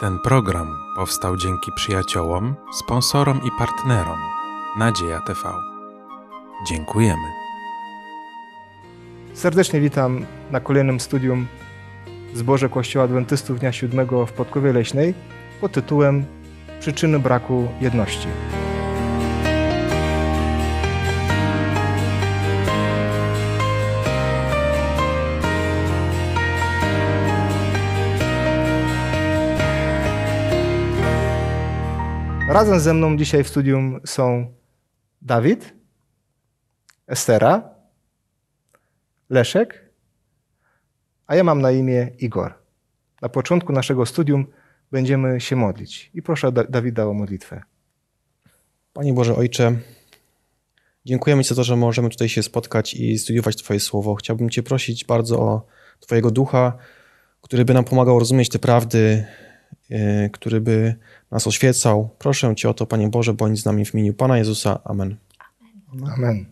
Ten program powstał dzięki przyjaciołom, sponsorom i partnerom Nadzieja TV. Dziękujemy. Serdecznie witam na kolejnym studium Zboże Kościoła Adwentystów Dnia Siódmego w Podkowie Leśnej pod tytułem Przyczyny braku jedności. Razem ze mną dzisiaj w studium są Dawid, Estera, Leszek, a ja mam na imię Igor. Na początku naszego studium będziemy się modlić. I proszę Dawida o modlitwę. Panie Boże Ojcze, dziękujemy Ci za to, że możemy tutaj się spotkać i studiować Twoje słowo. Chciałbym Cię prosić bardzo o Twojego ducha, który by nam pomagał rozumieć te prawdy, E, który by nas oświecał. Proszę Cię o to, Panie Boże, bądź z nami w imieniu Pana Jezusa. Amen. Amen. Amen.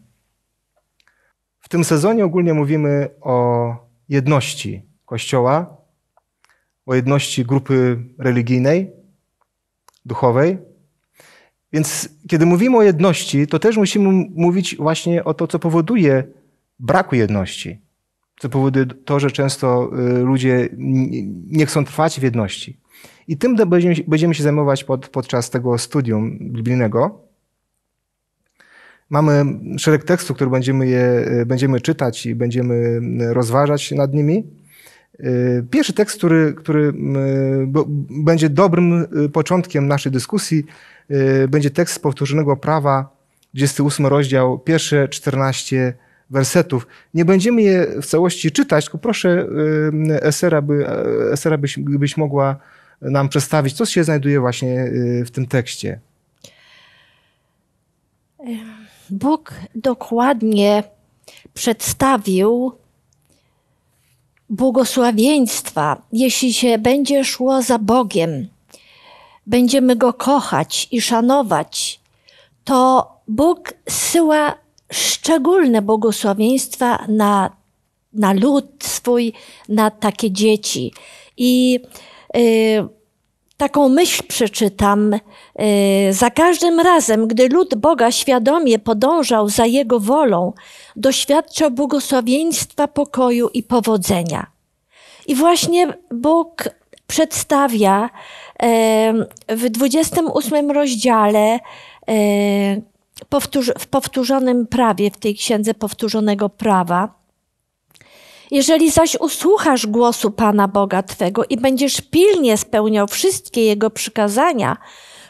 W tym sezonie ogólnie mówimy o jedności Kościoła, o jedności grupy religijnej, duchowej. Więc kiedy mówimy o jedności, to też musimy mówić właśnie o to, co powoduje braku jedności, co powoduje to, że często y, ludzie nie chcą trwać w jedności. I tym będziemy, się zajmować pod, podczas tego studium biblijnego. Mamy szereg tekstów, które będziemy, je, e, będziemy czytać i będziemy rozważać nad nimi. E, pierwszy tekst, który, który będzie dobrym e, początkiem naszej dyskusji, będzie tekst z powtórzonego prawa, 28 rozdział, pierwsze 14 wersetów. Nie będziemy je w całości czytać, tylko proszę Esera, by, Esera byś, byś mogła nam przedstawić, co się znajduje właśnie y, w tym tekście? Bóg dokładnie przedstawił błogosławieństwa, jeśli się będzie szło za Bogiem, będziemy Go kochać i szanować, to Bóg zsyła szczególne błogosławieństwa na, na lud swój, na takie dzieci. I Y, taką myśl przeczytam. Y, za każdym razem, gdy lud Boga świadomie podążał za Jego wolą, doświadczał błogosławieństwa, pokoju i powodzenia. I właśnie Bóg przedstawia e, w 28 rozdziale e, w powtórzonym prawie, w tej księdze powtórzonego prawa, jeżeli zaś usłuchasz głosu Pana Boga Twego i będziesz pilnie spełniał wszystkie Jego przykazania,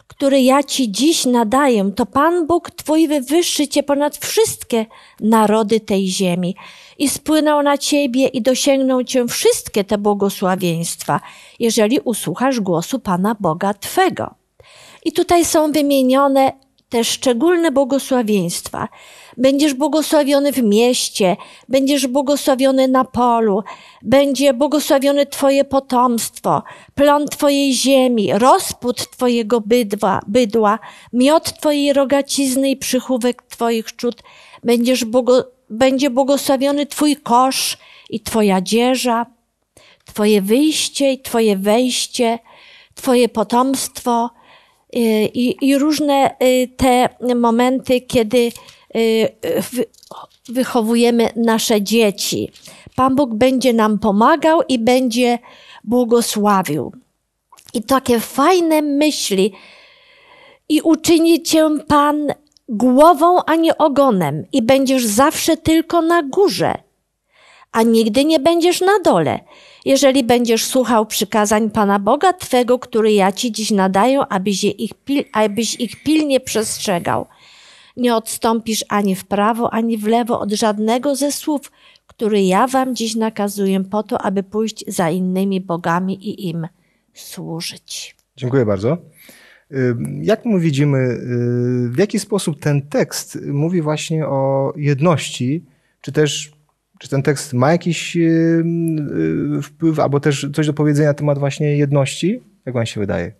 które ja Ci dziś nadaję, to Pan Bóg Twój wywyższy Cię ponad wszystkie narody tej ziemi i spłyną na Ciebie i dosięgną Cię wszystkie te błogosławieństwa, jeżeli usłuchasz głosu Pana Boga Twego. I tutaj są wymienione te szczególne błogosławieństwa. Będziesz błogosławiony w mieście, będziesz błogosławiony na polu, będzie błogosławione Twoje potomstwo, plon Twojej ziemi, rozpód Twojego bydła, bydła miod Twojej rogacizny i przychówek Twoich czód. Będziesz błogo, będzie błogosławiony Twój kosz i Twoja dzieża, Twoje wyjście i Twoje wejście, Twoje potomstwo, Y, I, i różne y, te momenty, kiedy y, wychowujemy nasze dzieci. Pan Bóg będzie nam pomagał i będzie błogosławił. I takie fajne myśli. I uczyni cię Pan głową, a nie ogonem, i będziesz zawsze tylko na górze, a nigdy nie będziesz na dole jeżeli będziesz słuchał przykazań Pana Boga Twego, który ja Ci dziś nadaję, abyś ich, pil, abyś ich pilnie przestrzegał. Nie odstąpisz ani w prawo, ani w lewo od żadnego ze słów, który ja Wam dziś nakazuję po to, aby pójść za innymi bogami i im służyć. Dziękuję bardzo. Jak my widzimy, y, w jaki sposób ten tekst mówi właśnie o jedności, czy też czy ten tekst ma jakiś y, y, wpływ, albo też coś do powiedzenia na temat właśnie jedności? Jak wam się wydaje?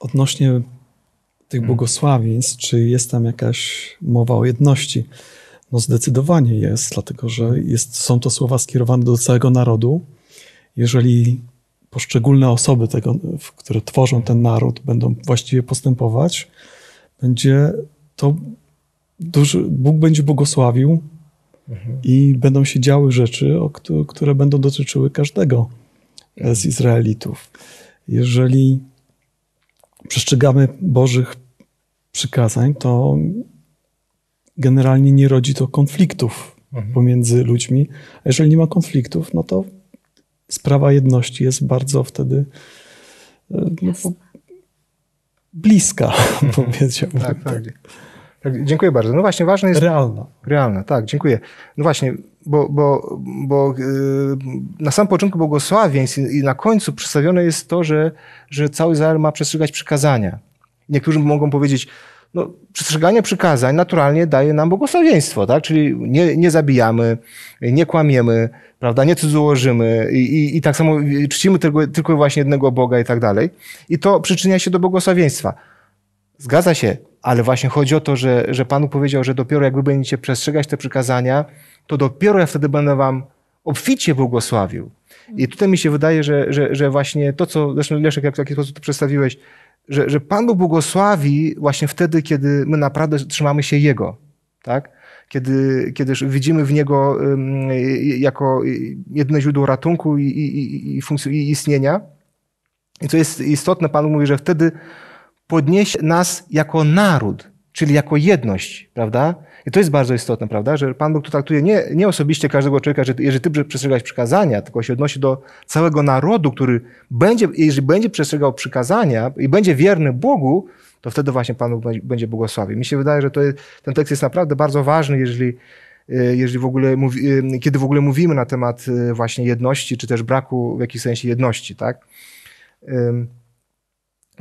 Odnośnie tych hmm. błogosławieństw, czy jest tam jakaś mowa o jedności? No zdecydowanie jest, dlatego że jest, są to słowa skierowane do całego narodu. Jeżeli poszczególne osoby, tego, które tworzą ten naród, będą właściwie postępować, będzie to duży, Bóg będzie błogosławił Mhm. i będą się działy rzeczy, o, które będą dotyczyły każdego z Izraelitów. Jeżeli przestrzegamy Bożych przykazań, to generalnie nie rodzi to konfliktów mhm. pomiędzy ludźmi. A jeżeli nie ma konfliktów, no to sprawa jedności jest bardzo wtedy e, no, bliska, mhm. powiedziałbym. Tak, tak. tak. Tak, dziękuję bardzo. No właśnie, ważne jest. Realna. Realna, tak, dziękuję. No właśnie, bo, bo, bo y, na samym początku błogosławieństw i na końcu przedstawione jest to, że, że cały Izrael ma przestrzegać przykazania. Niektórzy mogą powiedzieć, no, przestrzeganie przykazań naturalnie daje nam błogosławieństwo, tak? Czyli nie, nie zabijamy, nie kłamiemy, prawda? Nie cudzołożymy i, i, i tak samo czcimy tylko, tylko właśnie jednego Boga i tak dalej. I to przyczynia się do błogosławieństwa. Zgadza się, ale właśnie chodzi o to, że, że Panu powiedział, że dopiero jakby będziecie przestrzegać te przykazania, to dopiero ja wtedy będę wam obficie błogosławił. I tutaj mi się wydaje, że, że, że właśnie to, co zresztą Leszek, jak w taki sposób to przedstawiłeś, że, że Pan Bóg błogosławi właśnie wtedy, kiedy my naprawdę trzymamy się Jego, tak? Kiedy, kiedy widzimy w Niego y, jako jedyne źródło ratunku i, i, i, i istnienia. I co jest istotne, Pan mówi, że wtedy podnieść nas jako naród, czyli jako jedność, prawda? I to jest bardzo istotne, prawda? Że Pan Bóg to traktuje nie, nie osobiście każdego człowieka, że jeżeli ty przestrzegasz przykazania, tylko się odnosi do całego narodu, który będzie, jeżeli będzie przestrzegał przykazania i będzie wierny Bogu, to wtedy właśnie Pan Bóg będzie błogosławił. Mi się wydaje, że to jest, ten tekst jest naprawdę bardzo ważny, jeżeli, e, jeżeli w ogóle mówi, e, kiedy w ogóle mówimy na temat e, właśnie jedności, czy też braku w jakimś sensie jedności, tak?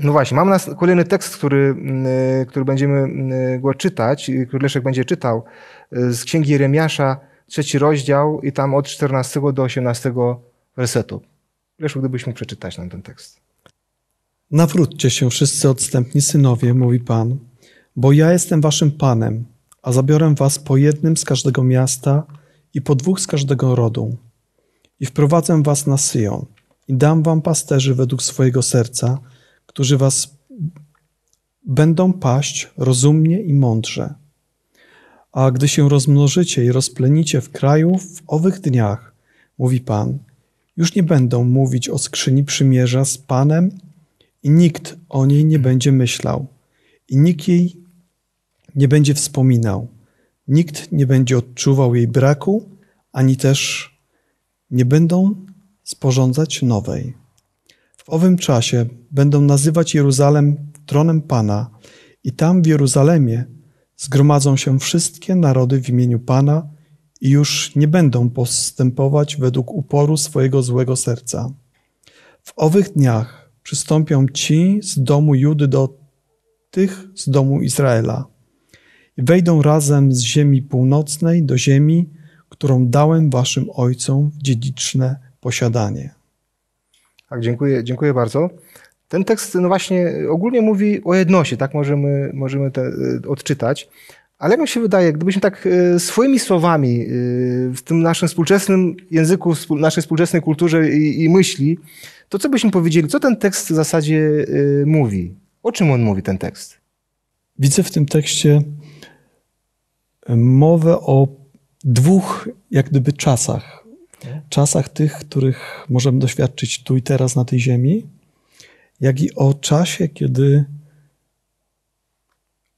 No właśnie, mam nas kolejny tekst, który, mm, y, który będziemy mm, y, go czytać, y, który Leszek będzie czytał z księgi Jeremiasza, trzeci rozdział i tam od 14 do 18 wersetu. Leszku, gdybyś mógł przeczytać nam ten tekst. Nawróćcie się wszyscy odstępni synowie, mówi Pan, bo ja jestem waszym Panem, a zabiorę was po jednym z każdego miasta i po dwóch z każdego rodu. I wprowadzę was na Syjon i dam wam pasterzy według swojego serca – którzy was będą paść rozumnie i mądrze. A gdy się rozmnożycie i rozplenicie w kraju w owych dniach, mówi Pan, już nie będą mówić o skrzyni przymierza z Panem i nikt o niej nie będzie myślał i nikt jej nie będzie wspominał. Nikt nie będzie odczuwał jej braku, ani też nie będą sporządzać nowej. W owym czasie będą nazywać Jeruzalem tronem Pana i tam w Jeruzalemie zgromadzą się wszystkie narody w imieniu Pana i już nie będą postępować według uporu swojego złego serca. W owych dniach przystąpią ci z domu Judy do tych z domu Izraela i wejdą razem z ziemi północnej do ziemi, którą dałem waszym ojcom w dziedziczne posiadanie. Tak, dziękuję, dziękuję bardzo. Ten tekst no właśnie ogólnie mówi o jedności, tak możemy, możemy te, y, odczytać. Ale jak mi się wydaje, gdybyśmy tak y, swoimi słowami y, w tym naszym współczesnym języku, w naszej współczesnej kulturze i, i myśli, to co byśmy powiedzieli, co ten tekst w zasadzie mówi? O czym on mówi, ten tekst? Widzę w tym tekście mowę o dwóch, jak gdyby, czasach czasach tych, których możemy doświadczyć tu i teraz na tej ziemi, jak i o czasie, kiedy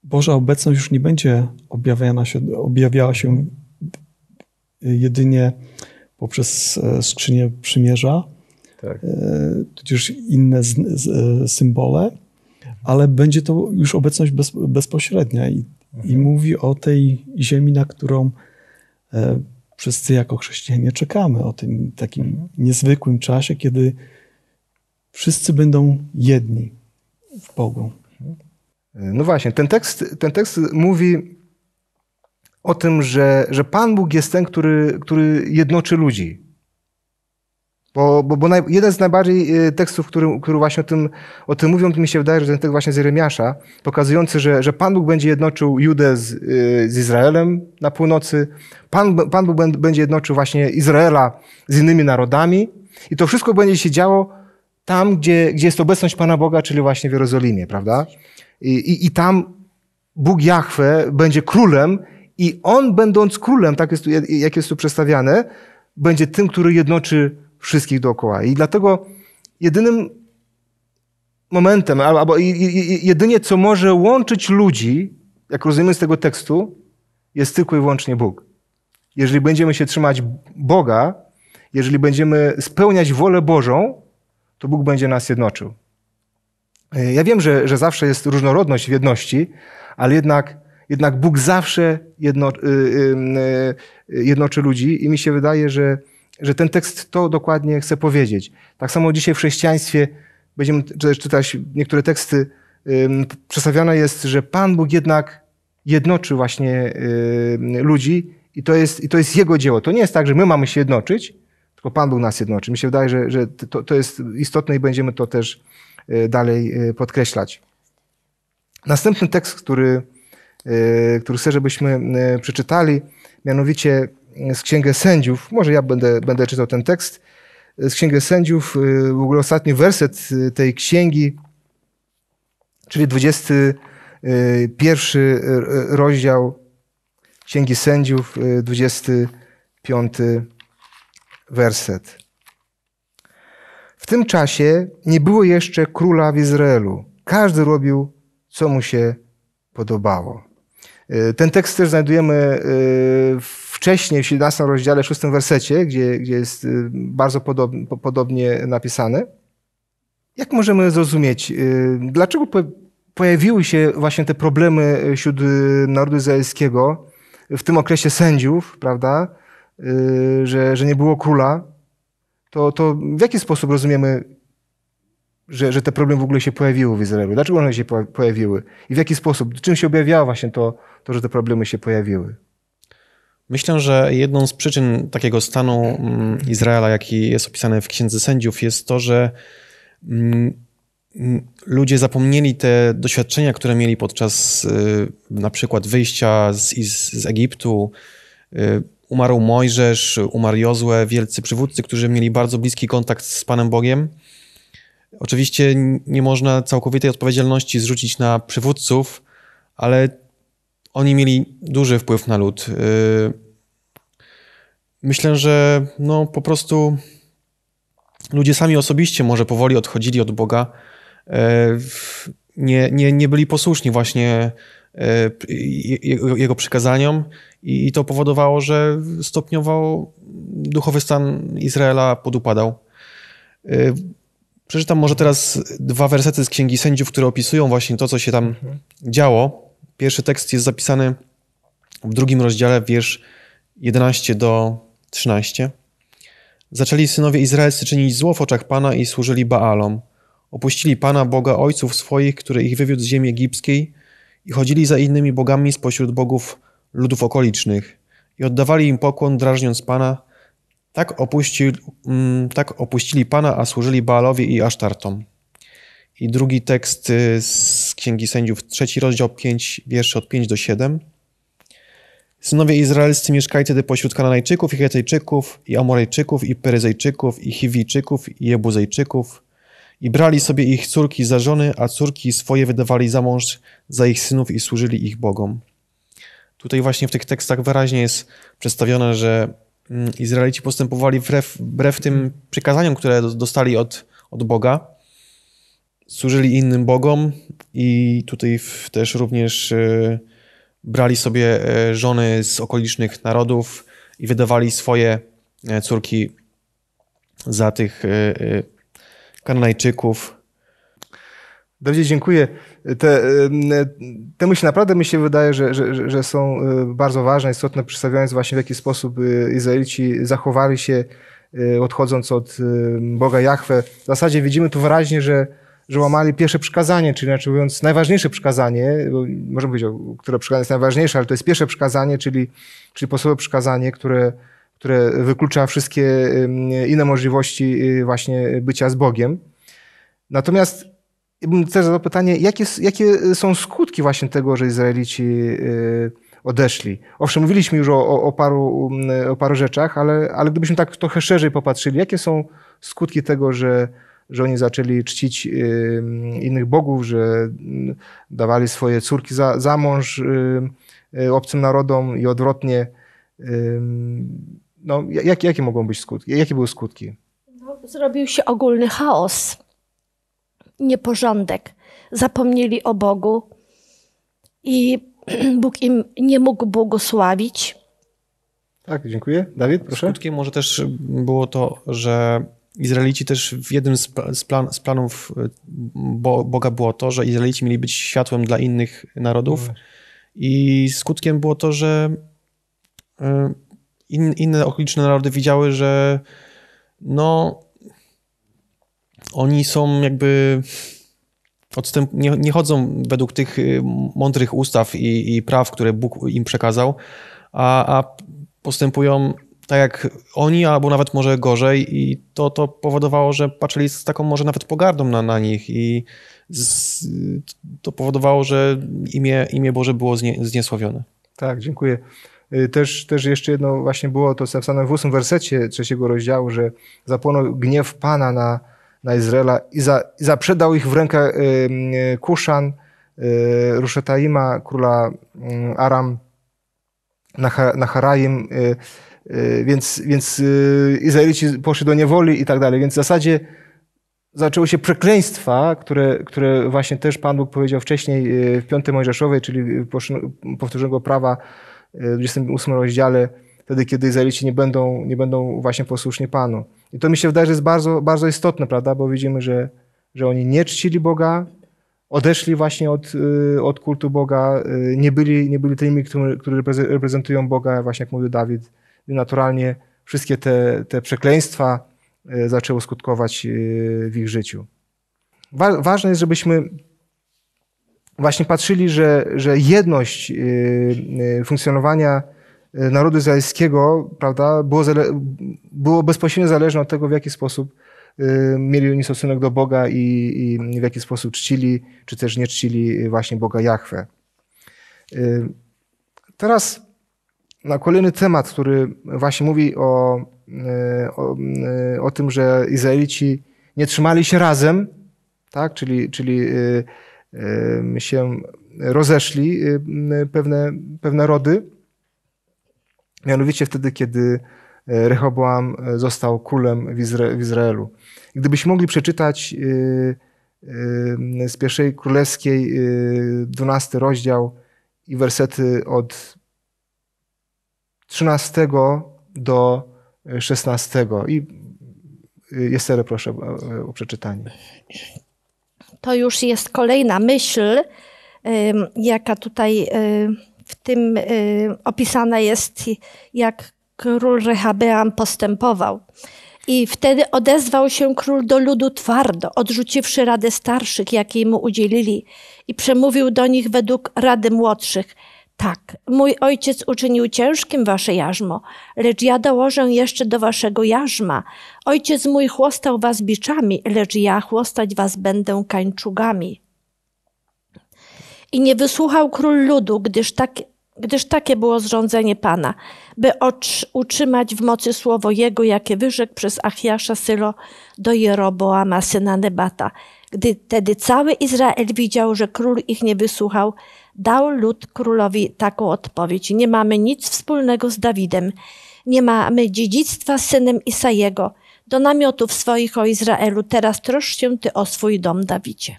Boża obecność już nie będzie objawiana się, objawiała się jedynie poprzez e, skrzynię przymierza, tak. E, tudzież inne e, symbole, ale będzie to już obecność bezpośrednia i, mhm. i mówi o tej ziemi, na którą wszyscy jako chrześcijanie czekamy o tym takim niezwykłym czasie, kiedy wszyscy będą jedni w Bogu. No właśnie, ten tekst, ten tekst mówi o tym, że, że Pan Bóg jest ten, który, który jednoczy ludzi. Bo, bo, bo naj, jeden z najbardziej y, tekstów, który, który właśnie o tym, o tym mówią, mi się wydaje, że ten tekst właśnie z Jeremiasza, pokazujący, że, że Pan Bóg będzie jednoczył Judę z, y, z Izraelem na północy, Pan, Pan Bóg będzie jednoczył właśnie Izraela z innymi narodami i to wszystko będzie się działo tam, gdzie, gdzie jest obecność Pana Boga, czyli właśnie w Jerozolimie, prawda? I, i, i tam Bóg Jahwe będzie królem i On będąc królem, tak jest tu, jak jest tu przedstawiane, będzie tym, który jednoczy wszystkich dookoła. I dlatego jedynym momentem, albo jedynie co może łączyć ludzi, jak rozumiemy z tego tekstu, jest tylko i wyłącznie Bóg. Jeżeli będziemy się trzymać Boga, jeżeli będziemy spełniać wolę Bożą, to Bóg będzie nas jednoczył. E, ja wiem, że, że zawsze jest różnorodność w jedności, ale jednak, jednak Bóg zawsze jedno, y, y, y, jednoczy ludzi i mi się wydaje, że że ten tekst to dokładnie chce powiedzieć. Tak samo dzisiaj w chrześcijaństwie będziemy też czytać niektóre teksty, przesawiane jest, że Pan Bóg jednak jednoczy właśnie ludzi i to, jest, i to jest Jego dzieło. To nie jest tak, że my mamy się jednoczyć, tylko Pan Bóg nas jednoczy. Mi się wydaje, że, że to, to jest istotne i będziemy to też y, dalej y, podkreślać. Następny tekst, który, y, który chcę, żebyśmy przeczytali, mianowicie z Księgę Sędziów, może ja będę, będę czytał ten tekst, z Księgę Sędziów, y, w ogóle ostatni werset y, tej księgi, czyli 21 y, rozdział Księgi Sędziów, 25 werset. W tym czasie nie było jeszcze króla w Izraelu. Każdy robił, co mu się podobało. Ten tekst też znajdujemy w wcześniej w 17 rozdziale, 6 wersecie, gdzie, gdzie jest y, bardzo podobnie napisane. Jak możemy zrozumieć, y, dlaczego pojawiły się właśnie te problemy y, wśród narodu izraelskiego w tym okresie sędziów, prawda, że, że nie było króla, to, to w jaki sposób rozumiemy, że, że te problemy w ogóle się pojawiły w Izraelu? Dlaczego one się pojawiły? I w jaki sposób? Czym się objawiało właśnie to, to że te problemy się pojawiły? Myślę, że jedną z przyczyn takiego stanu mm, Izraela, jaki jest opisany w Księdze Sędziów, jest to, że mm, mm, ludzie zapomnieli te doświadczenia, które mieli podczas y, na przykład wyjścia z, z Egiptu. Y, umarł Mojżesz, umarł Jozue, wielcy przywódcy, którzy mieli bardzo bliski kontakt z Panem Bogiem. Oczywiście nie można całkowitej odpowiedzialności zrzucić na przywódców, ale oni mieli duży wpływ na lud. Y, myślę, że no po prostu ludzie sami osobiście może powoli odchodzili od Boga. Y, nie, nie, nie byli posłuszni właśnie y, jego przykazaniom i to powodowało, że stopniowo duchowy stan Izraela podupadał. Przeczytam może teraz dwa wersety z Księgi Sędziów, które opisują właśnie to, co się tam mhm. działo. Pierwszy tekst jest zapisany w drugim rozdziale, wiersz 11 do 13. Zaczęli synowie izraelscy czynić zło w oczach Pana i służyli Baalom. Opuścili Pana, Boga ojców swoich, który ich wywiódł z ziemi egipskiej i chodzili za innymi bogami spośród bogów ludów okolicznych i oddawali im pokłon, drażniąc Pana. Tak, opuścili, mm, tak opuścili Pana, a służyli Baalowi i Asztartom. I drugi tekst y, z Księgi Sędziów, trzeci rozdział 5, wiersze od 5 do 7. Synowie izraelscy mieszkali wtedy pośród Kananajczyków i i Amorejczyków, i Peryzejczyków, i Chiwijczyków, i Jebuzejczyków. I brali sobie ich córki za żony, a córki swoje wydawali za mąż za ich synów i służyli ich bogom. Tutaj właśnie w tych tekstach wyraźnie jest przedstawione, że mm, Izraelici postępowali wbrew, wbrew tym przykazaniom, które dostali od, od Boga służyli innym bogom i tutaj też również e, brali sobie e, żony z okolicznych narodów i wydawali swoje e, córki za tych Kananajczyków. Dobrze, dziękuję. Te, te myśli naprawdę mi się wydaje, że, że, że są bardzo ważne, istotne, przedstawiając właśnie w jaki sposób Izraelici zachowali się odchodząc od Boga Jahwe. W zasadzie widzimy tu wyraźnie, że że łamali pierwsze przykazanie, czyli inaczej mówiąc najważniejsze przykazanie, bo może powiedzieć, które przykazanie jest najważniejsze, ale to jest pierwsze przykazanie, czyli, czyli posłowe przykazanie, które, które wyklucza wszystkie inne możliwości y, właśnie bycia z Bogiem. Natomiast ja bym też zadał pytanie, jakie, jakie są skutki właśnie tego, że Izraelici y, odeszli. Owszem, mówiliśmy już o, o, o, paru, o paru rzeczach, ale, ale gdybyśmy tak trochę szerzej popatrzyli, jakie są skutki tego, że, że oni zaczęli czcić innych bogów, że mm, dawali swoje córki za, za mąż y, y, obcym narodom i odwrotnie. No, jak, jakie mogą być skutki? Jakie były skutki? No, zrobił się ogólny chaos, nieporządek. Zapomnieli o Bogu i Bóg im nie mógł błogosławić. Tak, dziękuję. Dawid, proszę. Skutkiem może też było to, że Izraelici też w jednym z, plan, z planów e, Bo, Boga było to, że Izraelici mieli być światłem dla innych narodów. Mhm. I skutkiem było to, że e, in, inne okoliczne narody widziały, że no, oni są jakby. Odstęp, nie, nie chodzą według tych e, mądrych ustaw i, i praw, które Bóg im przekazał, a, a postępują tak jak oni, albo nawet może gorzej i to, to powodowało, że patrzyli z taką może nawet pogardą na, na nich i z, to powodowało, że imię, imię Boże było znie, zniesławione. Tak, dziękuję. Y, też, też jeszcze jedno właśnie było to zapisane w 8 wersecie trzeciego rozdziału, że zapłonął gniew Pana na, na Izraela i, za, i zaprzedał ich w rękę Kuszan, y, Ruszetaima, króla Aram, na, Na y, Y, więc, więc y, Izraelici poszli do niewoli i tak dalej. Więc w zasadzie zaczęło się przekleństwa, które, które właśnie też Pan Bóg powiedział wcześniej y, w piątej Mojżeszowej, czyli powtórzonego prawa w 28 rozdziale, wtedy kiedy Izraelici nie będą, nie będą właśnie posłuszni Panu. I to mi się wydaje, że jest bardzo, bardzo istotne, prawda, bo widzimy, że, że oni nie czcili Boga, odeszli właśnie od, od kultu Boga, nie byli, nie byli tymi, którzy reprezentują Boga, właśnie jak mówił Dawid, naturalnie wszystkie te, te przekleństwa e, zaczęły skutkować e, w ich życiu. Wa ważne jest, żebyśmy właśnie patrzyli, że, że jedność e, funkcjonowania narodu izraelskiego prawda, było, było bezpośrednio zależne od tego, w jaki sposób mieli oni stosunek do Boga i, i, w jaki sposób czcili, czy też nie czcili właśnie Boga Jahwe. Teraz na kolejny temat, który właśnie mówi o, e, o, e, o, tym, że Izraelici nie trzymali się razem, tak? czyli, czyli e, się rozeszli pewne, pewne rody. Mianowicie wtedy, kiedy Rehoboam został królem w, Izra- w Izraelu. Gdybyśmy mogli przeczytać z pierwszej królewskiej 12 rozdział i wersety od 13 do 16. E, I e, Jesterę proszę e, o przeczytanie. To już jest kolejna myśl, jaka tutaj w tym opisana jest, jak król Rehabeam postępował. I wtedy odezwał się król do ludu twardo, odrzuciwszy radę starszych, jakiej mu udzielili, i przemówił do nich według rady młodszych – tak, mój ojciec uczynił ciężkim wasze jarzmo, lecz ja dołożę jeszcze do waszego jarzma. Ojciec mój chłostał was biczami, lecz ja chłostać was będę kańczugami. I nie wysłuchał król ludu, gdyż, tak, gdyż takie było zrządzenie Pana, by ocz, utrzymać w mocy słowo Jego, jakie wyrzekł przez Achiasza Sylo do Jeroboama, syna Nebata. Gdy tedy cały Izrael widział, że król ich nie wysłuchał, dał lud królowi taką odpowiedź. Nie mamy nic wspólnego z Dawidem. Nie mamy dziedzictwa z synem Isajego. Do namiotów swoich o Izraelu. Teraz troszcz się ty o swój dom, Dawidzie.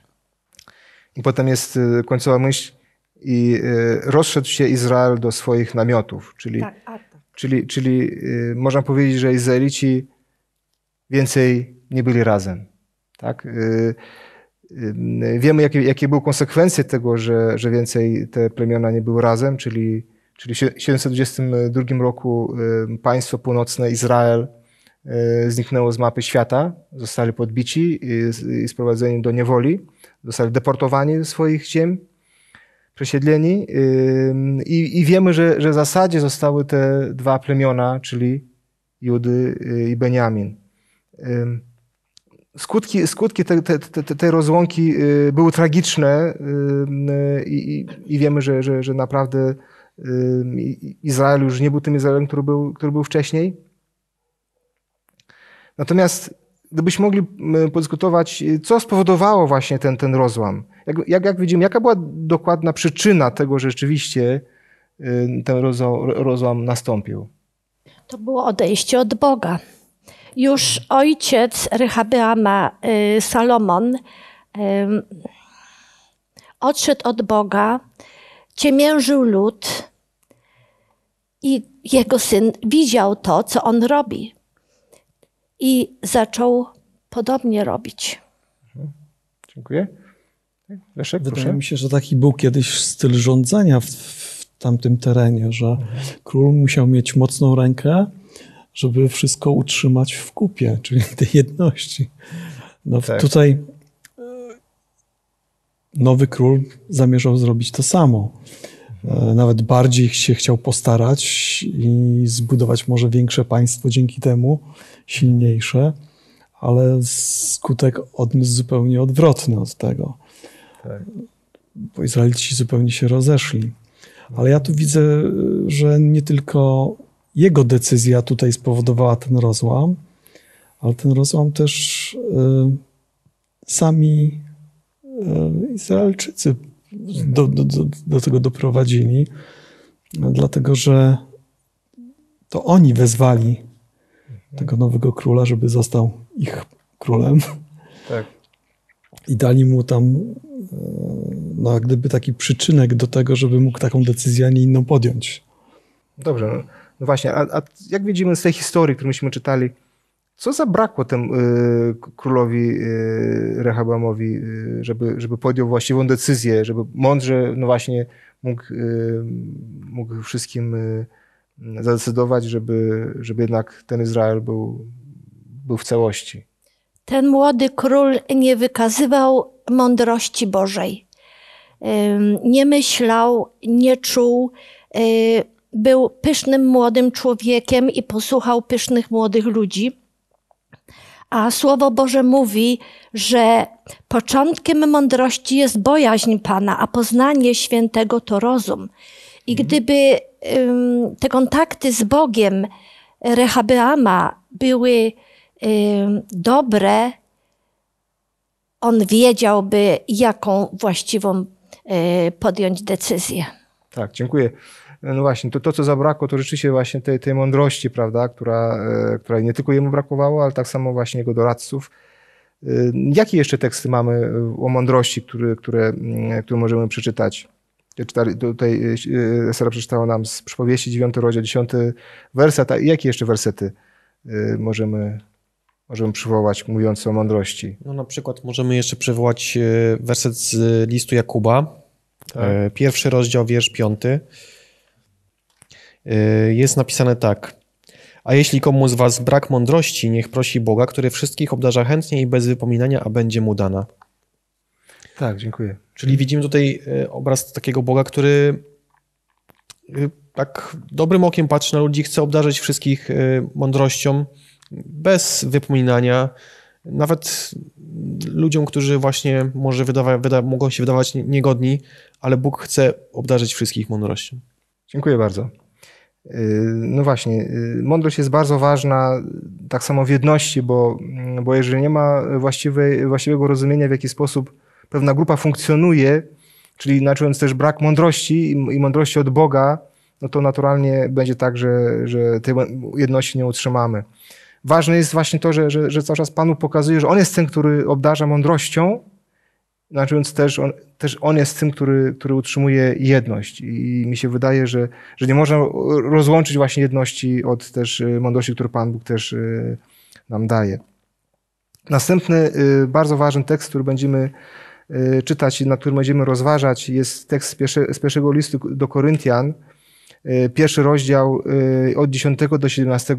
I potem jest y, końcowa myśl. I y, rozszedł się Izrael do swoich namiotów. Czyli, tak, tak. czyli, czyli y, można powiedzieć, że Izraelici więcej nie byli razem. Tak? Wiemy, jakie, jakie były konsekwencje tego, że, że więcej te plemiona nie były razem, czyli, czyli w 722 roku państwo północne Izrael y, zniknęło z mapy świata, zostali podbici i sprowadzeni do niewoli, zostali deportowani ze swoich ziem, przesiedleni i, i wiemy, że, że w zasadzie zostały te dwa plemiona, czyli Judy y, i Beniamin skutki, skutki tej te, te, te, rozłąki y, były tragiczne y, y, i, i wiemy, że, że, że, naprawdę Izrael już nie był tym Izraelem, który był, który był wcześniej. Natomiast gdybyśmy mogli podyskutować, co spowodowało właśnie ten, ten rozłam. Jak, jak, jak widzimy, jaka była dokładna przyczyna tego, że rzeczywiście ten rozłam nastąpił? To było odejście od Boga. Już ojciec Rehabeama y, Salomon y, odszedł od Boga, ciemiężył lud i jego syn widział to, co on robi. I zaczął podobnie robić. Mhm. Dziękuję. Tak, Leszek, Wydaje mi się, że taki był kiedyś styl rządzenia w, w tamtym terenie, że mhm. król musiał mieć mocną rękę, żeby wszystko utrzymać w kupie, czyli tej jedności. No tak. tutaj e, nowy król zamierzał zrobić to samo. E, nawet bardziej się chciał postarać i zbudować może większe państwo dzięki temu, silniejsze, ale skutek odniósł zupełnie odwrotny od tego. Tak. Bo Izraelici zupełnie się rozeszli. Ale ja tu widzę, że nie tylko jego decyzja tutaj spowodowała ten rozłam, ale ten rozłam też y, sami y, Izraelczycy do, do, do, tego doprowadzili, dlatego że to oni wezwali tego nowego króla, żeby został ich królem. Tak. I dali mu tam, y, no, jak gdyby taki przyczynek do tego, żeby mógł taką decyzję, a nie inną podjąć. Dobrze. No właśnie, a, a jak widzimy z tej historii, którą myśmy czytali, co zabrakło temu y, królowi y, Rehabamowi, y, żeby, żeby podjął właściwą decyzję, żeby mądrze, no właśnie, mógł, y, mógł wszystkim y, zadecydować, żeby, żeby jednak ten Izrael był, był w całości? Ten młody król nie wykazywał mądrości Bożej. Nie myślał, nie czuł y, był pysznym młodym człowiekiem i posłuchał pysznych młodych ludzi. A Słowo Boże mówi, że początkiem mądrości jest bojaźń Pana, a poznanie świętego to rozum. I mhm. gdyby um, te kontakty z Bogiem Rehabeama były um, dobre, on wiedziałby, jaką właściwą um, podjąć decyzję. Tak, dziękuję no właśnie, to, to co zabrakło, to rzeczywiście właśnie tej, tej mądrości, prawda, która, e, która nie tylko jemu brakowało, ale tak samo właśnie jego doradców. E, jakie jeszcze teksty mamy e, o mądrości, które, które, mm, które możemy przeczytać? Czytali, tutaj Sara przeczytała nam z przypowieści 9 rozdział, 10 werset. A jakie jeszcze wersety możemy, możemy przywołać, mówiąc o mądrości? No na przykład możemy jeszcze przywołać werset z listu Jakuba, tak. pierwszy rozdział, wiersz piąty. Y, jest napisane tak. A jeśli komu z was brak mądrości, niech prosi Boga, który wszystkich obdarza chętnie i bez wypominania, a będzie mu dana. Tak, dziękuję. Czyli widzimy tutaj y, obraz takiego Boga, który y, tak dobrym okiem patrzy na ludzi, chce obdarzyć wszystkich mądrością, bez wypominania. Nawet ludziom, którzy właśnie może wydawa, wyda, mogą się wydawać niegodni, ale Bóg chce obdarzyć wszystkich mądrością. Dziękuję bardzo. Y, no właśnie, y, mądrość jest bardzo ważna, tak samo w jedności, bo, bo jeżeli nie ma właściwej, właściwego rozumienia, w jaki sposób pewna grupa funkcjonuje, czyli inaczej też brak mądrości i mądrości od Boga, no to naturalnie będzie tak, że, że tej jedności nie utrzymamy. Ważne jest właśnie to, że, że, że cały czas Panu pokazuje, że On jest ten, który obdarza mądrością, znaczy też on, też on jest tym, który, który utrzymuje jedność i mi się wydaje, że, że nie można rozłączyć właśnie jedności od też y, mądrości, którą Pan Bóg też y, nam daje. Następny y, bardzo ważny tekst, który będziemy czytać, i nad którym będziemy rozważać, jest tekst z, pierwsze, z pierwszego listu do Koryntian, pierwszy rozdział od 10 do 17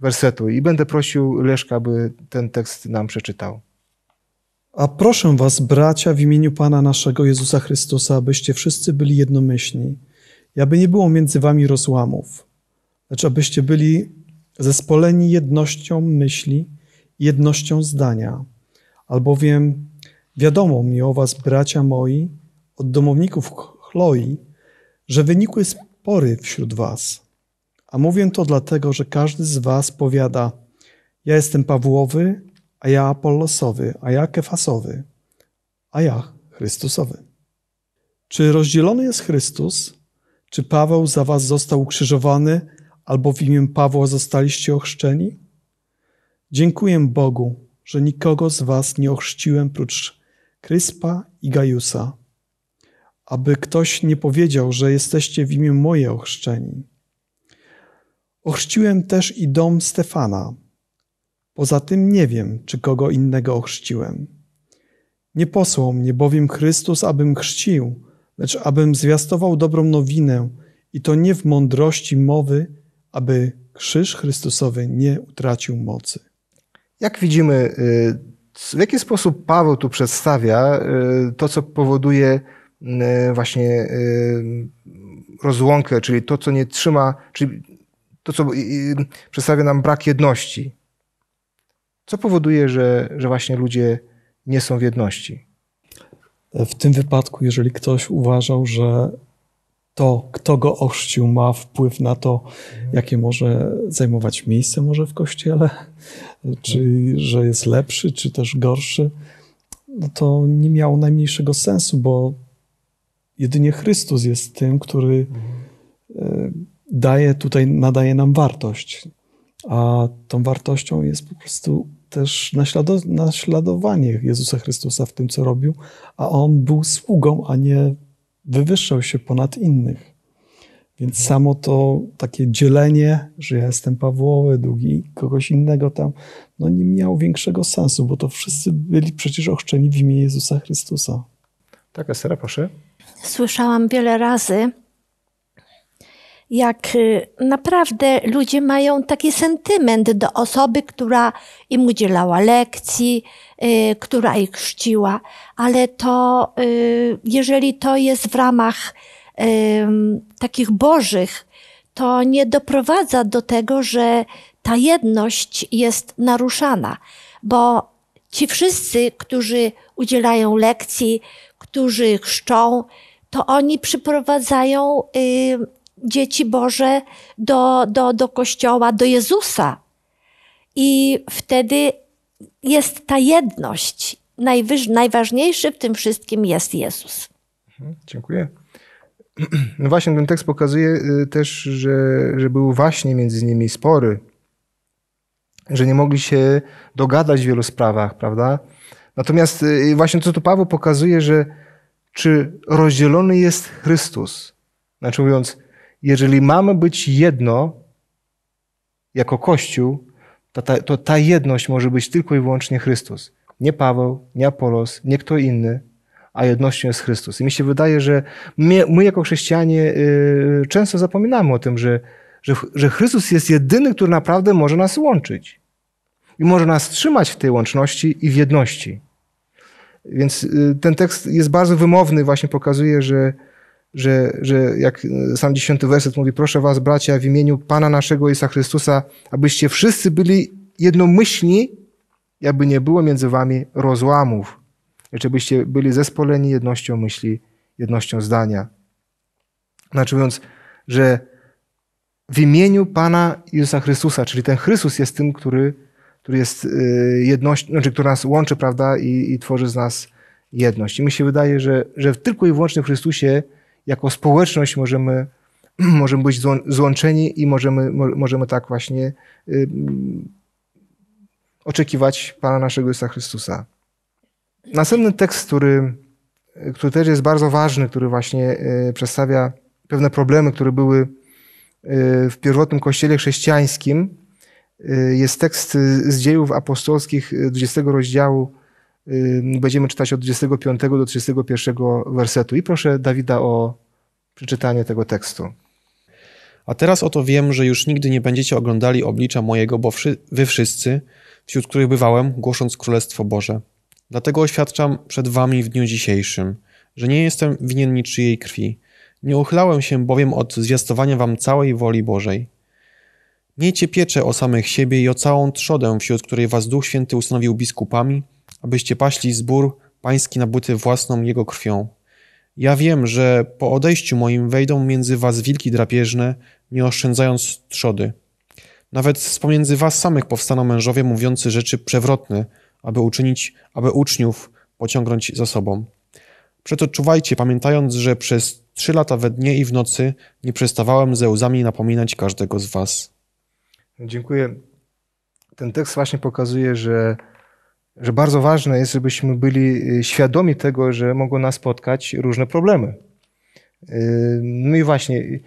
wersetu. I będę prosił Leszka, by ten tekst nam przeczytał. A proszę was, bracia, w imieniu Pana naszego Jezusa Chrystusa, abyście wszyscy byli jednomyślni i aby nie było między wami rozłamów, lecz abyście byli zespoleni jednością myśli i jednością zdania. Albowiem wiadomo mi o was, bracia moi, od domowników Chloi, że wynikły spory wśród was. A mówię to dlatego, że każdy z was powiada, ja jestem Pawłowy, a ja Apollosowy, a ja Kefasowy, a ja Chrystusowy. Czy rozdzielony jest Chrystus? Czy Paweł za was został ukrzyżowany, albo w imię Pawła zostaliście ochrzczeni? Dziękuję Bogu, że nikogo z was nie ochrzciłem prócz Kryspa i Gajusa, aby ktoś nie powiedział, że jesteście w imię moje ochrzczeni. Ochrzciłem też i dom Stefana, Poza tym nie wiem, czy kogo innego ochrzciłem. Nie posłał mnie bowiem Chrystus, abym chrzcił, lecz abym zwiastował dobrą nowinę i to nie w mądrości mowy, aby krzyż Chrystusowy nie utracił mocy. Jak widzimy, y, w jaki sposób Paweł tu przedstawia y, to, co powoduje y, właśnie rozłąkę, czyli to, co nie trzyma, czyli to, co przedstawia nam brak jedności. Co powoduje, że, że właśnie ludzie nie są w jedności? W tym wypadku, jeżeli ktoś uważał, że to, kto go ochrzcił, ma wpływ na to, jakie może zajmować miejsce może w kościele, czy że jest lepszy, czy też gorszy, no to nie miało najmniejszego sensu, bo jedynie Chrystus jest tym, który e, daje tutaj, nadaje nam wartość. A tą wartością jest po prostu też naśladowanie Jezusa Chrystusa w tym, co robił, a on był sługą, a nie wywyższał się ponad innych. Więc samo to takie dzielenie, że ja jestem Pawłowy, drugi kogoś innego tam, no nie miało większego sensu, bo to wszyscy byli przecież ochrzczeni w imię Jezusa Chrystusa. Tak, Estera, proszę. Słyszałam wiele razy, jak y, naprawdę ludzie mają taki sentyment do osoby, która im udzielała lekcji, y, która ich chrzciła, ale to, y, jeżeli to jest w ramach takich bożych, to nie doprowadza do tego, że ta jedność jest naruszana, bo ci wszyscy, którzy udzielają lekcji, którzy chrzczą, to oni przyprowadzają dzieci Boże do, do, do Kościoła, do Jezusa. I wtedy jest ta jedność. Najwyż, najważniejszy w tym wszystkim jest Jezus. Mhm, dziękuję. No właśnie, ten tekst pokazuje y, też, że, że były właśnie między nimi spory, że nie mogli się dogadać w wielu sprawach, prawda? Natomiast y, właśnie to, co tu Paweł pokazuje, że czy rozdzielony jest Chrystus? Znaczy mówiąc, jeżeli mamy być jedno jako Kościół, to ta, to ta jedność może być tylko i wyłącznie Chrystus. Nie Paweł, nie Apolos, nie kto inny, a jednością jest Chrystus. I mi się wydaje, że my, my jako chrześcijanie yy, często zapominamy o tym, że, że, że Chrystus jest jedyny, który naprawdę może nas łączyć. I może nas trzymać w tej łączności i w jedności. Więc y, ten tekst jest bardzo wymowny, właśnie pokazuje, że że, że jak e, sam dziesiąty werset mówi, proszę was bracia w imieniu Pana naszego Jezusa Chrystusa, abyście wszyscy byli jednomyślni, aby nie było między wami rozłamów, żebyście byli zespoleni jednością myśli, jednością zdania. Znaczy mówiąc, że w imieniu Pana Jezusa Chrystusa, czyli ten Chrystus jest tym, który, który jest e, jednością, znaczy, który nas łączy, prawda, i, i tworzy z nas jedność. I mi się wydaje, że, że tylko i wyłącznie w Chrystusie jako społeczność możemy, możemy być złączeni i możemy, możemy tak właśnie oczekiwać Pana naszego Jezusa Chrystusa. Następny tekst, który, który też jest bardzo ważny, który właśnie y, przedstawia pewne problemy, które były y, w pierwotnym kościele chrześcijańskim, y, jest tekst z dziejów apostolskich 20 rozdziału Będziemy czytać od 25 do 31 wersetu. I proszę Dawida o przeczytanie tego tekstu. A teraz oto wiem, że już nigdy nie będziecie oglądali oblicza mojego, bo wszy wy wszyscy, wśród których bywałem, głosząc Królestwo Boże. Dlatego oświadczam przed wami w dniu dzisiejszym, że nie jestem winien niczyjej krwi. Nie uchylałem się bowiem od zwiastowania wam całej woli Bożej. Miejcie pieczę o samych siebie i o całą trzodę, wśród której was Duch Święty ustanowił biskupami – abyście paśli zbór pański nabuty własną jego krwią. Ja wiem, że po odejściu moim wejdą między was wilki drapieżne, nie oszczędzając trzody. Nawet z pomiędzy was samych powstaną mężowie mówiący rzeczy przewrotne, aby uczynić, aby uczniów pociągnąć za sobą. Przeto czuwajcie, pamiętając, że przez trzy lata we dnie i w nocy nie przestawałem ze łzami napominać każdego z was. Dziękuję. Ten tekst właśnie pokazuje, że że bardzo ważne jest, żebyśmy byli y, świadomi tego, że mogą nas spotkać różne problemy. Y, no i właśnie,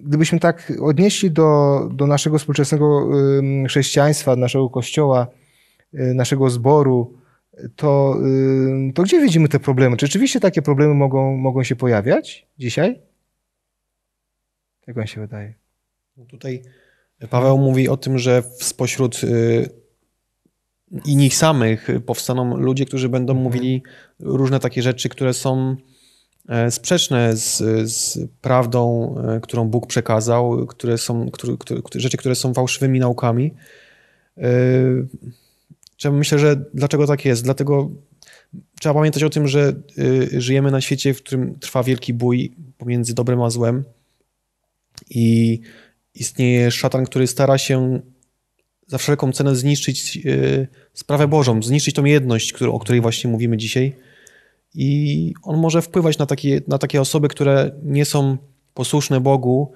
gdybyśmy tak odnieśli do, do naszego współczesnego chrześcijaństwa, naszego kościoła, y, naszego zboru, to, to gdzie widzimy te problemy? Czy rzeczywiście takie problemy mogą, mogą się pojawiać dzisiaj? Jak wam się wydaje? No tutaj Paweł mówi o tym, że spośród i nich samych y, powstaną ludzie, którzy będą mhm. mówili różne takie rzeczy, które są e, sprzeczne z, z prawdą, e, którą Bóg przekazał, które są, które, które, rzeczy, które są fałszywymi naukami. E, myślę, że dlaczego tak jest? Dlatego trzeba pamiętać o tym, że y, żyjemy na świecie, w którym trwa wielki bój pomiędzy dobrem a złem i istnieje szatan, który stara się za wszelką cenę zniszczyć e, sprawę Bożą, zniszczyć tą jedność, o której właśnie mówimy dzisiaj. I on może wpływać na takie, na takie osoby, które nie są posłuszne Bogu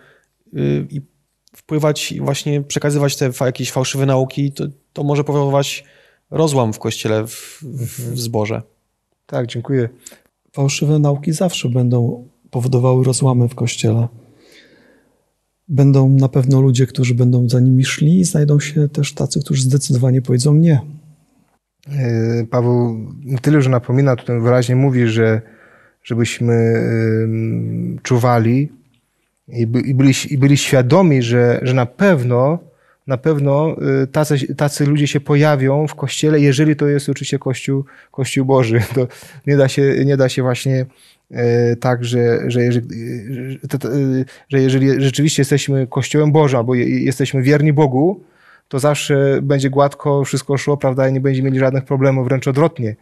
y, i wpływać właśnie przekazywać te jakieś fałszywe nauki, to, to może powodować rozłam w kościele, w, w zborze. Tak, dziękuję. Fałszywe nauki zawsze będą powodowały rozłamy w kościele będą na pewno ludzie, którzy będą za nimi szli, i znajdą się też tacy, którzy zdecydowanie powiedzą nie. E, Paweł, tyle, że napomina, tutaj wyraźnie mówi, że żebyśmy czuwali i, byli, i byli świadomi, że, że na pewno na pewno e, tacy, tacy ludzie się pojawią w kościele, jeżeli to jest oczywiście Kościół, kościół Boży. To nie da się, nie da się właśnie E, tak, że, że, jeżeli, że jeżeli rzeczywiście jesteśmy Kościołem Bożym, bo jesteśmy wierni Bogu, to zawsze będzie gładko wszystko szło, prawda, i nie będziemy mieli żadnych problemów, wręcz odwrotnie.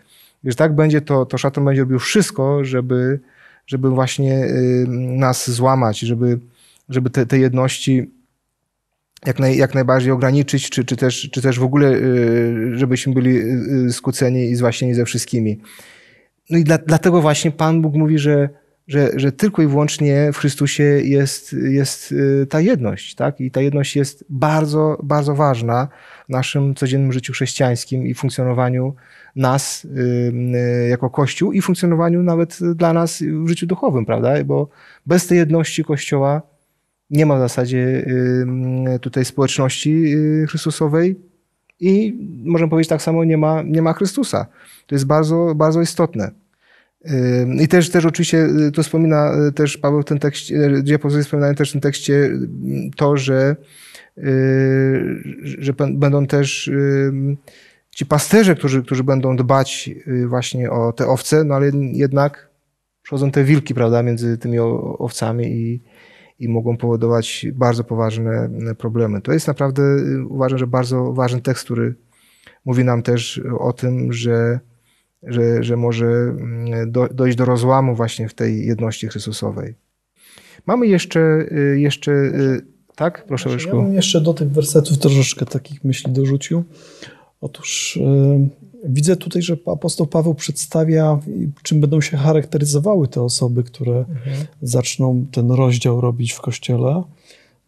Jeżeli tak będzie, to, to szatan będzie robił wszystko, żeby, żeby właśnie y, nas złamać, żeby, żeby te, te jedności jak, naj, jak najbardziej ograniczyć, czy, czy, też, czy też w ogóle, y, żebyśmy byli y, skłóceni i zwaśnieni ze wszystkimi. No i dla, dlatego właśnie Pan Bóg mówi, że, że, że tylko i wyłącznie w Chrystusie jest, jest y, ta jedność. Tak? I ta jedność jest bardzo, bardzo ważna w naszym codziennym życiu chrześcijańskim i funkcjonowaniu nas y, y, jako Kościół i funkcjonowaniu nawet dla nas w życiu duchowym, prawda? Bo bez tej jedności Kościoła nie ma w zasadzie tutaj społeczności Chrystusowej, i możemy powiedzieć tak samo, nie ma, nie ma Chrystusa. To jest bardzo, bardzo istotne. I też, też oczywiście y, to wspomina y, też Paweł w tym tekście, gdzie y, pozostaje wspominają też w tym tekście to, że, że będą też ci pasterze, którzy, którzy będą dbać właśnie o te owce, no ale jednak przychodzą te wilki, prawda, między tymi owcami i, i mogą powodować bardzo poważne e, problemy. To jest naprawdę, e, uważam, że bardzo ważny tekst, który mówi nam też o tym, że, że, że może mm, do, dojść do rozłamu właśnie w tej jedności Chrystusowej. Mamy jeszcze, e, jeszcze tak? Proszę, Ryszku. Ja bym jeszcze do tych wersetów troszeczkę takich myśli dorzucił. Otóż Widzę tutaj, że apostoł Paweł przedstawia, czym będą się charakteryzowały te osoby, które mhm. zaczną ten rozdział robić w kościele.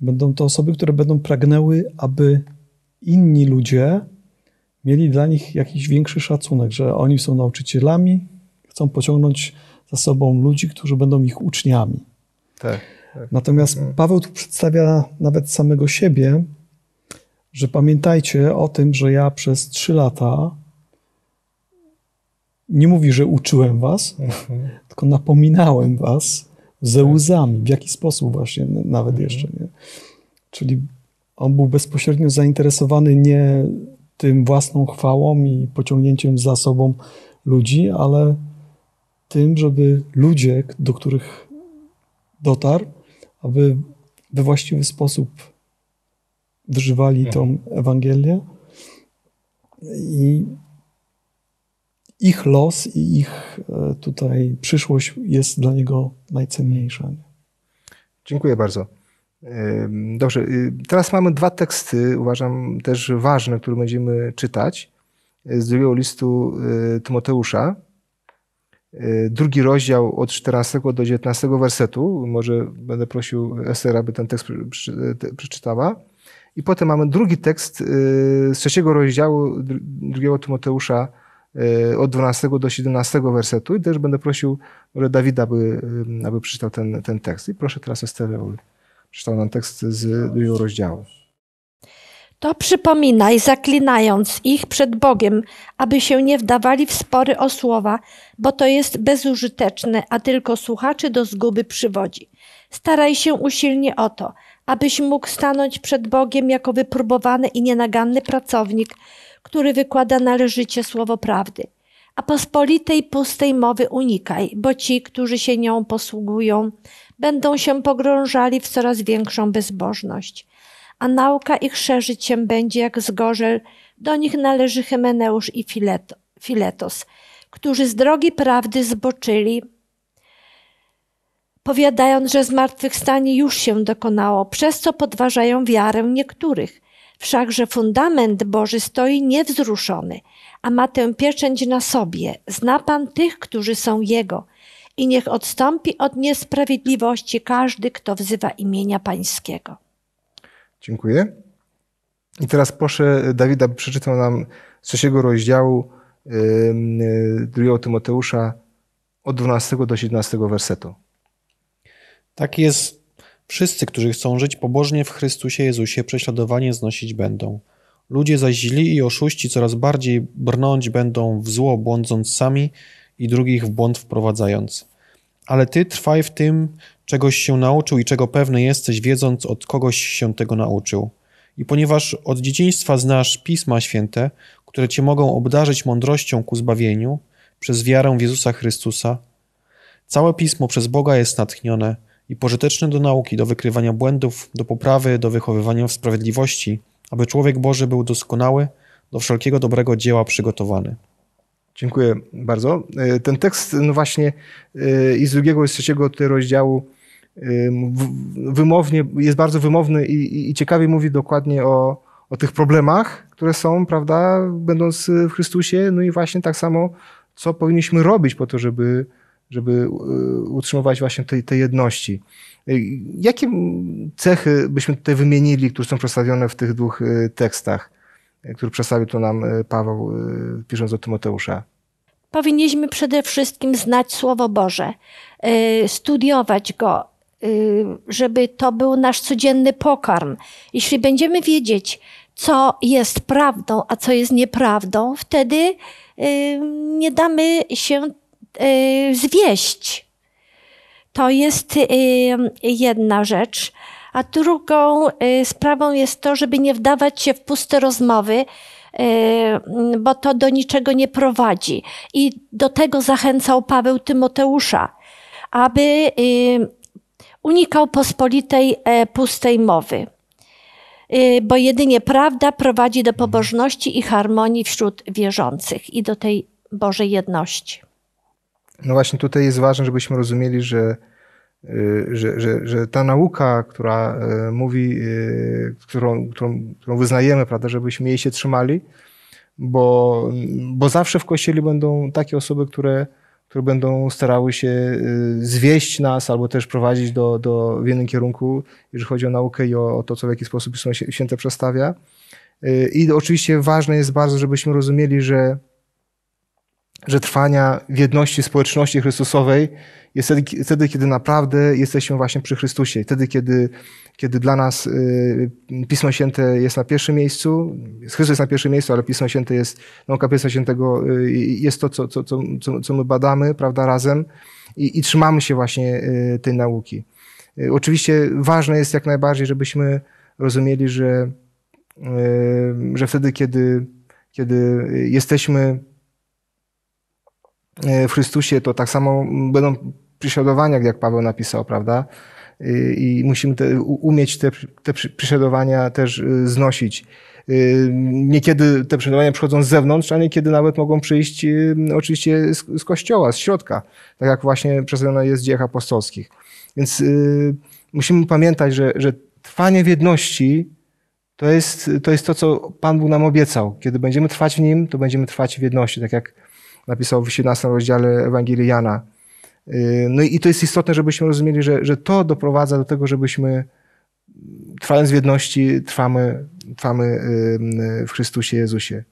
Będą to osoby, które będą pragnęły, aby inni ludzie mieli dla nich jakiś większy szacunek, że oni są nauczycielami, chcą pociągnąć za sobą ludzi, którzy będą ich uczniami. Tak. tak. Natomiast mhm. Paweł tu przedstawia nawet samego siebie, że pamiętajcie o tym, że ja przez trzy lata nie mówi, że uczyłem was, mhm. tylko napominałem was ze tak. łzami, w jaki sposób właśnie, nawet mhm. jeszcze. Nie? Czyli on był bezpośrednio zainteresowany nie tym własną chwałą i pociągnięciem za sobą ludzi, ale tym, żeby ludzie, do których dotarł, aby we właściwy sposób wyżywali mhm. tą Ewangelię i ich los i ich e, tutaj przyszłość jest dla niego najcenniejsza. Dziękuję bardzo. Dobrze, y, teraz mamy dwa teksty, uważam też ważne, które będziemy czytać e, z drugiego listu e, Tymoteusza. Drugi rozdział od 14 do 19 wersetu. Może będę prosił Ester, aby ten tekst przeczytała. I potem mamy drugi tekst z trzeciego rozdziału drugiego Tymoteusza Y, od 12 do 17 wersetu i też będę prosił Dawida, aby, y, aby przeczytał ten, ten tekst. I proszę teraz Esterę, aby przeczytał nam tekst z drugiego rozdziału. To przypominaj, zaklinając ich przed Bogiem, aby się nie wdawali w spory o słowa, bo to jest bezużyteczne, a tylko słuchaczy do zguby przywodzi. Staraj się usilnie o to, abyś mógł stanąć przed Bogiem jako wypróbowany i nienaganny pracownik, który wykłada należycie słowo prawdy. A pospolitej pustej mowy unikaj, bo ci, którzy się nią posługują, będą się pogrążali w coraz większą bezbożność. A nauka ich szerzyć się będzie jak zgorzel, do nich należy Hymeneusz i Fileto, Filetos, którzy z drogi prawdy zboczyli, powiadając, że zmartwychwstanie już się dokonało, przez co podważają wiarę niektórych – Wszakże fundament Boży stoi niewzruszony, a ma tę pieczęć na sobie. Zna Pan tych, którzy są Jego. I niech odstąpi od niesprawiedliwości każdy, kto wzywa imienia Pańskiego. Dziękuję. I teraz proszę Dawida, przeczytał nam z trzeciego rozdziału y, drugiego Tymoteusza od 12 do 17 wersetu. Tak jest Wszyscy, którzy chcą żyć pobożnie w Chrystusie Jezusie, prześladowanie znosić będą. Ludzie zaś źli i oszuści coraz bardziej brnąć będą w zło, błądząc sami i drugich w błąd wprowadzając. Ale ty trwaj w tym, czegoś się nauczył i czego pewny jesteś, wiedząc od kogoś się tego nauczył. I ponieważ od dzieciństwa znasz Pisma Święte, które cię mogą obdarzyć mądrością ku zbawieniu przez wiarę w Jezusa Chrystusa, całe Pismo przez Boga jest natchnione – i pożyteczne do nauki, do wykrywania błędów, do poprawy, do wychowywania w sprawiedliwości, aby człowiek Boży był doskonały, do wszelkiego dobrego dzieła przygotowany. Dziękuję bardzo. E, ten tekst, no właśnie, e, i z drugiego i z trzeciego tego rozdziału e, wymownie, jest bardzo wymowny i, i, i ciekawie mówi dokładnie o, o tych problemach, które są, prawda, będąc w Chrystusie, no i właśnie tak samo, co powinniśmy robić po to, żeby żeby e, utrzymywać właśnie tej, tej jedności. E, jakie cechy byśmy tutaj wymienili, które są przedstawione w tych dwóch e, tekstach, które przedstawił tu nam Paweł pisząc do Tymoteusza? Powinniśmy przede wszystkim znać Słowo Boże, studiować go, żeby to był nasz codzienny pokarm. Jeśli będziemy wiedzieć, co jest prawdą, a co jest nieprawdą, wtedy nie damy się Y, zwieść. To jest y, jedna rzecz. A drugą y, sprawą jest to, żeby nie wdawać się w puste rozmowy, bo to do niczego nie prowadzi. I do tego zachęcał Paweł Tymoteusza, aby unikał pospolitej e, pustej mowy. Bo jedynie prawda prowadzi do pobożności i harmonii wśród wierzących i do tej Bożej jedności. No właśnie tutaj jest ważne, żebyśmy rozumieli, że y, że, że, że ta nauka, która y, mówi, y, którą, którą, którą wyznajemy, prawda, żebyśmy jej się trzymali, bo, bo zawsze w kościele będą takie osoby, które, które będą starały się zwieść nas albo też prowadzić do, do, w innym kierunku, jeżeli chodzi o naukę i o, o to, co w jaki sposób się Święte przestawia. I oczywiście ważne jest bardzo, żebyśmy rozumieli, że że trwania w jedności społeczności Chrystusowej jest wtedy, wtedy, kiedy naprawdę jesteśmy właśnie przy Chrystusie. Wtedy, kiedy, kiedy dla nas y, Pismo Święte jest na pierwszym miejscu, Chrystus jest na pierwszym miejscu, ale Pismo Święte jest, nauka no, Pisma Świętego y, jest to, co, co, co, co my badamy, prawda, razem i, i trzymamy się właśnie y, tej nauki. Oczywiście ważne jest jak najbardziej, żebyśmy rozumieli, że, że wtedy, kiedy, kiedy jesteśmy E, w Chrystusie, to tak samo będą prześladowania, jak Paweł napisał, prawda? E, I musimy te, umieć te, te prześladowania też e, znosić. Niekiedy te prześladowania przychodzą z zewnątrz, a niekiedy nawet mogą przyjść oczywiście z, z kościoła, z środka, tak jak właśnie przedstawione jest w dziejach apostolskich. Więc y, musimy pamiętać, że, że trwanie w jedności to jest, to jest to, co Pan Bóg nam obiecał. Kiedy będziemy trwać w Nim, to będziemy trwać w jedności, tak jak napisał w 17 rozdziale Ewangelii Jana. Y, no i to jest istotne, żebyśmy rozumieli, że, że to doprowadza do tego, żebyśmy trwając w jedności, trwamy, trwamy y, w Chrystusie Jezusie.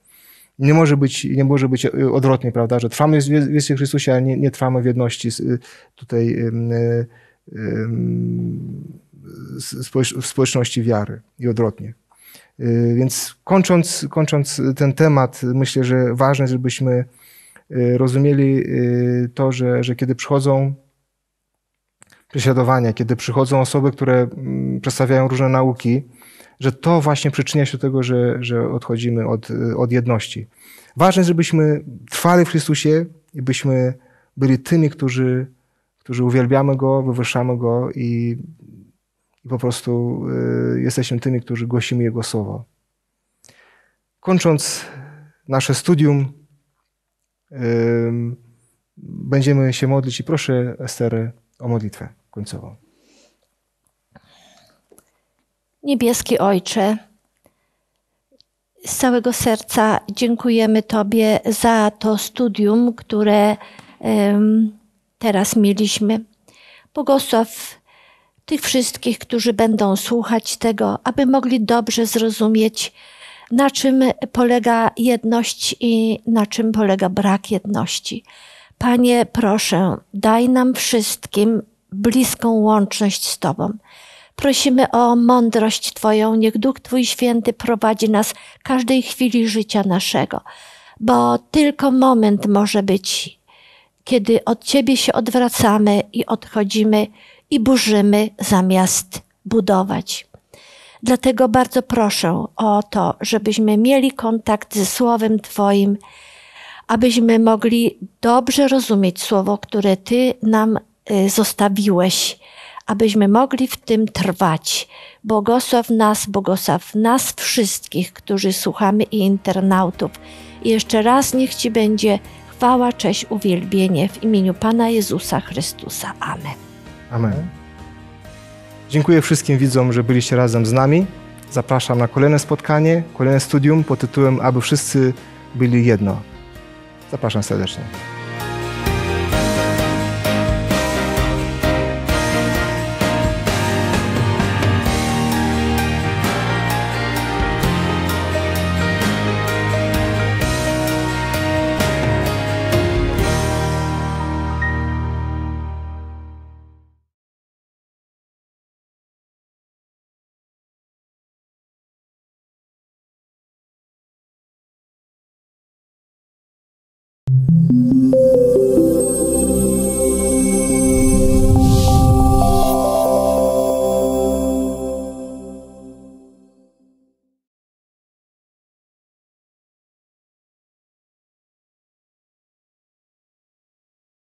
Nie może, być, nie może być odwrotnie, prawda, że trwamy w Jezusie Chrystusie, ale nie, nie trwamy w jedności z, y, tutaj w społeczności wiary i odwrotnie. Więc kończąc, kończąc ten temat, myślę, że ważne, żebyśmy Y, rozumieli y, to, że, że kiedy przychodzą prześladowania, kiedy przychodzą osoby, które mm, przedstawiają różne nauki, że to właśnie przyczynia się do tego, że, że odchodzimy od, y, od jedności. Ważne jest, żebyśmy trwali w Chrystusie i byśmy byli tymi, którzy, którzy uwielbiamy Go, wywyższamy Go i, i po prostu y, jesteśmy tymi, którzy głosimy Jego Słowo. Kończąc nasze studium, Będziemy się modlić i proszę Estery o modlitwę końcową. Niebieski Ojcze, z całego serca dziękujemy Tobie za to studium, które teraz mieliśmy. Błogosław tych wszystkich, którzy będą słuchać tego, aby mogli dobrze zrozumieć, na czym polega jedność i na czym polega brak jedności. Panie, proszę, daj nam wszystkim bliską łączność z Tobą. Prosimy o mądrość Twoją, niech Duch Twój Święty prowadzi nas każdej chwili życia naszego, bo tylko moment może być, kiedy od Ciebie się odwracamy i odchodzimy i burzymy zamiast budować. Dlatego bardzo proszę o to, żebyśmy mieli kontakt ze Słowem Twoim, abyśmy mogli dobrze rozumieć Słowo, które Ty nam y, zostawiłeś, abyśmy mogli w tym trwać. Błogosław nas, błogosław nas wszystkich, którzy słuchamy i internautów. I jeszcze raz niech Ci będzie chwała, cześć, uwielbienie w imieniu Pana Jezusa Chrystusa. Amen. Amen. Dziękuję wszystkim widzom, że byliście razem z nami. Zapraszam na kolejne spotkanie, kolejne studium pod tytułem Aby wszyscy byli jedno. Zapraszam serdecznie.